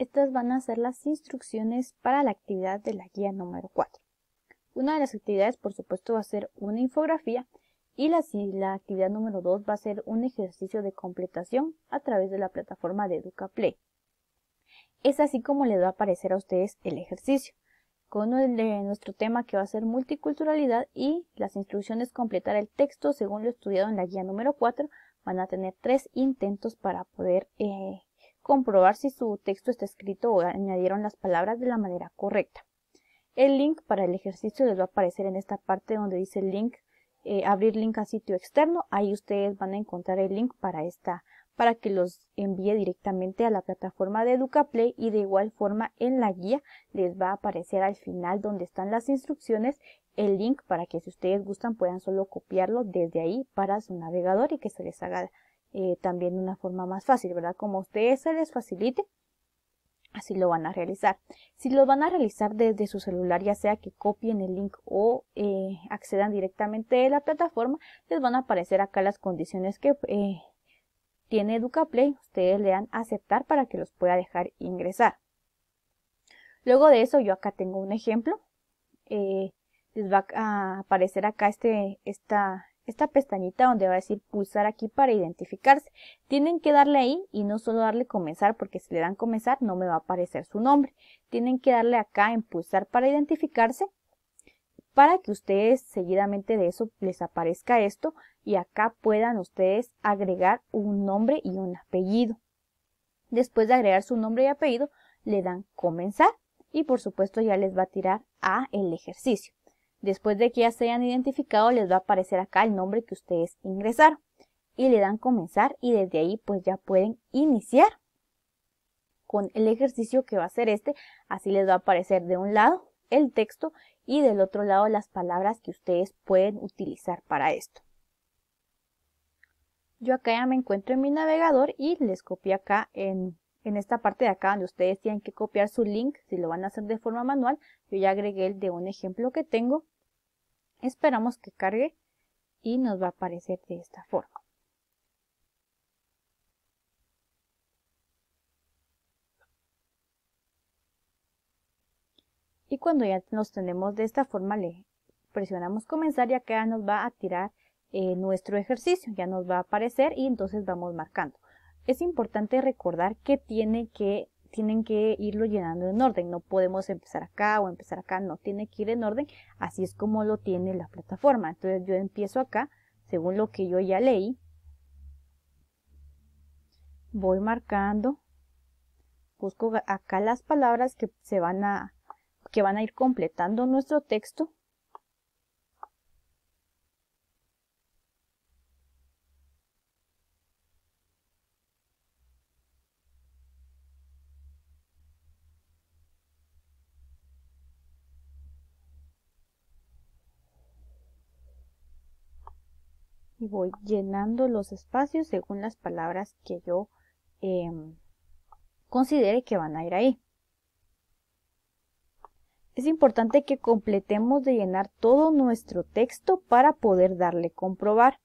Estas van a ser las instrucciones para la actividad de la guía número 4. Una de las actividades, por supuesto, va a ser una infografía y la, la actividad número 2 va a ser un ejercicio de completación a través de la plataforma de EducaPlay. Es así como les va a aparecer a ustedes el ejercicio, con nuestro tema que va a ser multiculturalidad y las instrucciones completar el texto según lo estudiado en la guía número 4 van a tener tres intentos para poder eh, comprobar si su texto está escrito o añadieron las palabras de la manera correcta. El link para el ejercicio les va a aparecer en esta parte donde dice link, eh, abrir link a sitio externo. Ahí ustedes van a encontrar el link para esta, para que los envíe directamente a la plataforma de EducaPlay y de igual forma en la guía les va a aparecer al final donde están las instrucciones el link para que si ustedes gustan puedan solo copiarlo desde ahí para su navegador y que se les haga eh, también de una forma más fácil, ¿verdad? Como ustedes se les facilite, así lo van a realizar. Si lo van a realizar desde su celular, ya sea que copien el link o eh, accedan directamente de la plataforma, les van a aparecer acá las condiciones que tiene eh, tiene EducaPlay. Ustedes le dan aceptar para que los pueda dejar ingresar. Luego de eso, yo acá tengo un ejemplo. les va a aparecer acá este, esta, esta pestañita donde va a decir pulsar aquí para identificarse. Tienen que darle ahí y no solo darle comenzar porque si le dan comenzar no me va a aparecer su nombre. Tienen que darle acá en pulsar para identificarse para que ustedes seguidamente de eso les aparezca esto y acá puedan ustedes agregar un nombre y un apellido. Después de agregar su nombre y apellido le dan comenzar y por supuesto ya les va a tirar a el ejercicio. Después de que ya se hayan identificado, les va a aparecer acá el nombre que ustedes ingresaron. Y le dan comenzar y desde ahí pues ya pueden iniciar con el ejercicio que va a ser este. Así les va a aparecer de un lado el texto y del otro lado las palabras que ustedes pueden utilizar para esto. Yo acá ya me encuentro en mi navegador y les copio acá en, en esta parte de acá donde ustedes tienen que copiar su link, si lo van a hacer de forma manual, yo ya agregué el de un ejemplo que tengo Esperamos que cargue y nos va a aparecer de esta forma. Y cuando ya nos tenemos de esta forma, le presionamos comenzar y acá nos va a tirar eh, nuestro ejercicio, ya nos va a aparecer y entonces vamos marcando. Es importante recordar que tiene que tienen que irlo llenando en orden. No podemos empezar acá o empezar acá, no tiene que ir en orden. Así es como lo tiene la plataforma. Entonces yo empiezo acá, según lo que yo ya leí. Voy marcando, busco acá las palabras que se van a, que van a ir completando nuestro texto y voy llenando los espacios según las palabras que yo em, considere que van a ir ahí. Es importante que completemos de llenar todo nuestro texto para poder darle comprobar.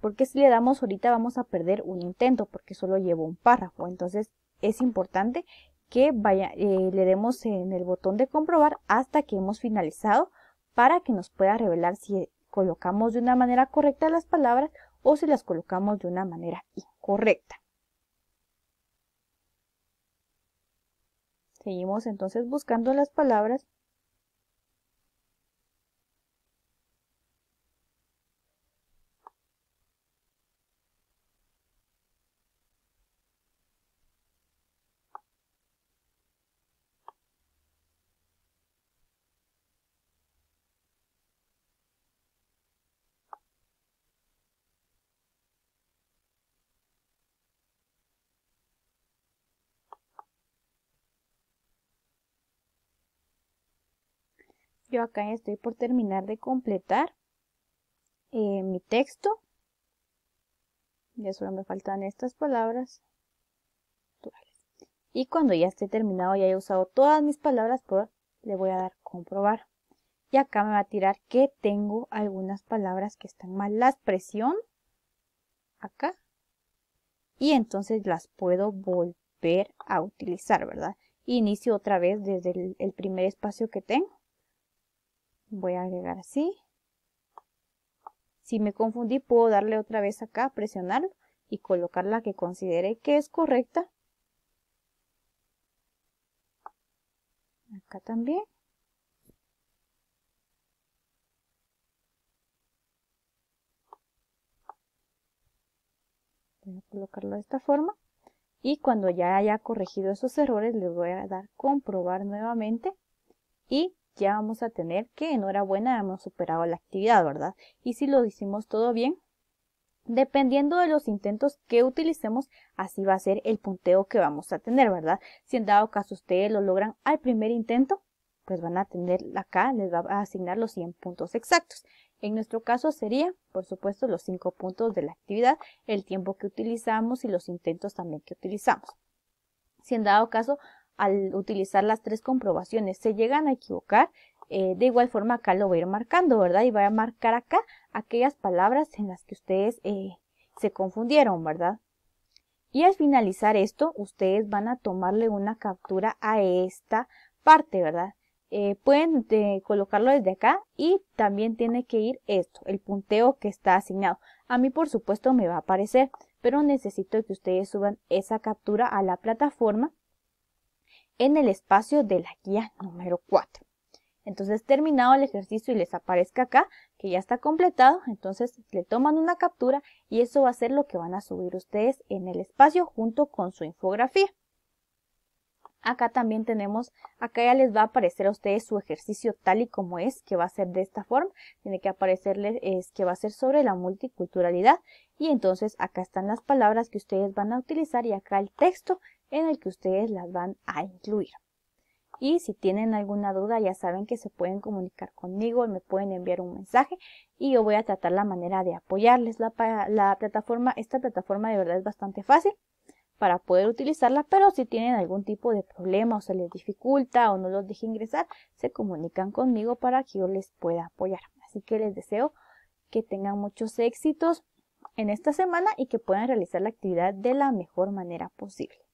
Porque si le damos ahorita vamos a perder un intento porque solo llevo un párrafo. Entonces es importante que vaya, eh, le demos en el botón de comprobar hasta que hemos finalizado para que nos pueda revelar si colocamos de una manera correcta las palabras o si las colocamos de una manera incorrecta. Seguimos entonces buscando las palabras Yo acá estoy por terminar de completar eh, mi texto. Ya solo me faltan estas palabras. Y cuando ya esté terminado y haya usado todas mis palabras, le voy a dar comprobar. Y acá me va a tirar que tengo algunas palabras que están mal. las presión acá. Y entonces las puedo volver a utilizar, ¿verdad? Inicio otra vez desde el primer espacio que tengo voy a agregar así si me confundí puedo darle otra vez acá presionarlo y colocar la que considere que es correcta acá también voy a colocarlo de esta forma y cuando ya haya corregido esos errores le voy a dar comprobar nuevamente y ya vamos a tener que enhorabuena hemos superado la actividad, ¿verdad? Y si lo hicimos todo bien, Dependiendo de los intentos que utilicemos, así va a ser el punteo que vamos a tener, ¿verdad? Si en dado caso ustedes lo logran al primer intento, pues van a tener acá, les va a asignar los 100 puntos exactos. En nuestro caso sería, por supuesto, los 5 puntos de la actividad, el tiempo que utilizamos y los intentos también que utilizamos. Si en dado caso al utilizar las tres comprobaciones se llegan a equivocar, eh, de igual forma acá lo voy a ir marcando, ¿verdad? Y voy a marcar acá aquellas palabras en las que ustedes eh, se confundieron, ¿verdad? Y al finalizar esto, ustedes van a tomarle una captura a esta parte, ¿verdad? Eh, pueden colocarlo desde acá y también tiene que ir esto, el punteo que está asignado. A mí por supuesto me va a aparecer, pero necesito que ustedes suban esa captura a la plataforma en el espacio de la guía número 4. Entonces terminado el ejercicio y les aparezca acá que ya está completado, entonces le toman una captura y eso va a ser lo que van a subir ustedes en el espacio junto con su infografía. Acá también tenemos, acá ya les va a aparecer a ustedes su ejercicio tal y como es, que va a ser de esta forma. Tiene que aparecerles es que va a ser sobre la multiculturalidad. Y entonces acá están las palabras que ustedes van a utilizar y acá el texto en el que ustedes las van a incluir. Y si tienen alguna duda, ya saben que se pueden comunicar conmigo me pueden enviar un mensaje y yo voy a tratar la manera de apoyarles. La, la plataforma, esta plataforma de verdad es bastante fácil para poder utilizarla, pero si tienen algún tipo de problema o se les dificulta o no los deje ingresar, se comunican conmigo para que yo les pueda apoyar. Así que les deseo que tengan muchos éxitos en esta semana y que puedan realizar la actividad de la mejor manera posible.